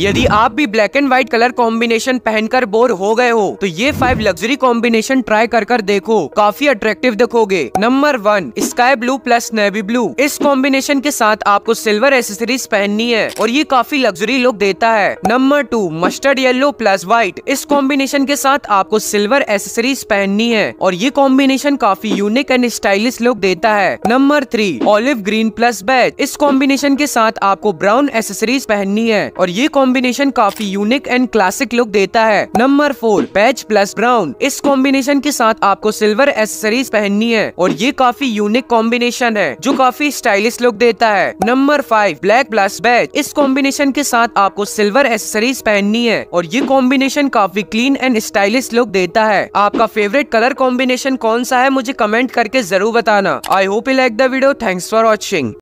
यदि आप भी black and white colour combination पहनकर बोर हो गए हो तो ये फाइव लग्जरी कॉम्बिनेशन ट्राई कर कर देखो काफी अट्रैक्टिव दिखोगे number one sky blue plus navy blue इस कॉम्बिनेशन के साथ आपको सिल्वर एसेसरीज पहननी है और ये काफी लग्जरी लुक देता है number two mustard yellow plus white इस कॉम्बिनेशन के साथ आपको सिल्वर एसेसरीज पहननी है और ये कॉम्बिनेशन काफी यूनिक एंड स्टाइलिश लुक देता है number three olive green plus beige इस कॉम्बिनेशन के साथ आपको ब्राउन एसेसरीज पहननी है और ये कॉम्बिनेशन काफी यूनिक एंड क्लासिक लुक देता है number four peach plus brown इस कॉम्बिनेशन के साथ आपको सिल्वर एसेसरीज पहननी है और ये काफी यूनिक कॉम्बिनेशन है जो काफी स्टाइलिश लुक देता है number five black plus beige इस कॉम्बिनेशन के साथ आपको सिल्वर एसेसरीज पहननी है और ये कॉम्बिनेशन काफी क्लीन एंड स्टाइलिश लुक देता है आपका फेवरेट कलर कॉम्बिनेशन कौन सा है मुझे कमेंट करके जरूर बताना I hope you like the video thanks for watching